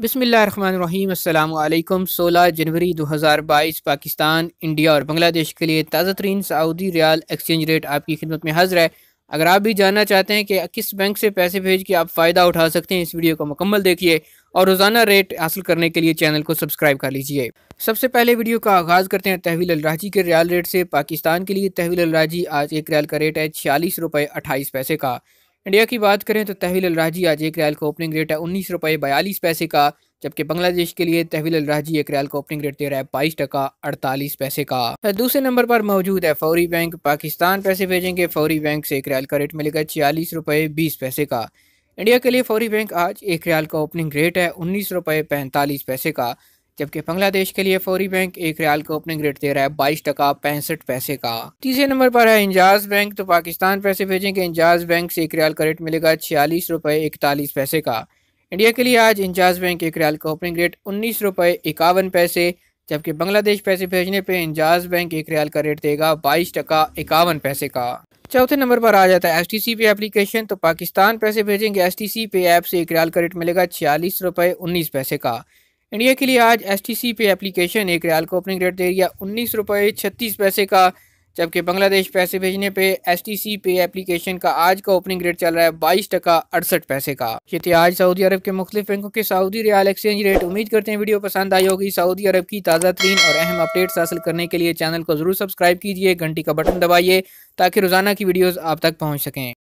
बसमीम् अल्लाम सोलह जनवरी दो हज़ार बाईस पाकिस्तान इंडिया और बांग्लादेश के लिए ताज़ा तरीन सऊदी रियाल एक्सचेंज रेट आपकी खिदमत में हाजिर है अगर आप भी जानना चाहते हैं कि किस बैंक से पैसे भेज के आप फ़ायदा उठा सकते हैं इस वीडियो को मुकम्मल देखिए और रोज़ाना रेट हासिल करने के लिए चैनल को सब्सक्राइब कर लीजिए सबसे पहले वीडियो का आगाज़ करते हैं तहवील अलराजी के रियाल रेट से पाकिस्तान के लिए तहवील अलराजी आज एक रियाल का रेट है छियालीस रुपये अट्ठाईस पैसे का इंडिया की बात करें तो तहवील अलराजी आज एक रैल का ओपनिंग रेट है उन्नीस रुपये बयालीस पैसे का जबकि बांग्लादेश के लिए तहवील अलराजी एक रैल का ओपनिंग रेट दे रहा है बाईस टका अड़तालीस पैसे का दूसरे नंबर पर मौजूद है फौरी बैंक पाकिस्तान पैसे भेजेंगे फौरी बैंक से एक रैल का रेट मिलेगा छियालीस रुपये बीस पैसे का इंडिया के लिए फौरी बैंक आज एक रियाल का ओपनिंग रेट है उन्नीस रुपये पैंतालीस पैसे का जबकि बांग्लादेश के लिए फौरी बैंक एक रियाल का ओपनिंग रेट दे रहा है बाईस टका पैंसठ पैसे का तीसरे नंबर पर है इंजाज बैंक तो पाकिस्तान पैसे भेजेंगे इंजाज बैंक से एक रियाल का रेट मिलेगा छियालीस रुपए इकतालीस पैसे का इंडिया के लिए आज इंजाज बैंक एक रियाल का ओपनिंग रेट उन्नीस रुपए इक्यावन पैसे जबकि बांग्लादेश पैसे भेजने पर इंजाज बैंक एक रियाल का रेट देगा बाईस टका इक्यावन पैसे का चौथे नंबर पर आ जाता है एस टी सी पे एप्लीकेशन तो पाकिस्तान पैसे भेजेंगे एस टी सी पे ऐप से एक रियाल का रेट मिलेगा छियालीस रुपए उन्नीस पैसे का इंडिया के लिए आज एस टी सी पे एप्लीकेशन एक रियाल को ओपनिंग रेट दे दिया उन्नीस रुपये छत्तीस पैसे का जबकि बांग्लादेश पैसे भेजने पे एस टी सी पे एप्लीकेशन का आज का ओपनिंग रेट चल रहा है बाईस टका अड़सठ पैसे का ये थे आज सऊदी अरब के मुख्तु बैंकों के सऊदी रियाल एक्सचेंज रेट उम्मीद करते हैं वीडियो पसंद आई होगी सऊदी अरब की ताज़ा तरीन और अहम अपडेट्स हासिल करने के लिए चैनल को जरूर सब्सक्राइब कीजिए घंटी का बटन दबाइए ताकि रोजाना की वीडियोज़ आप तक पहुँच सकें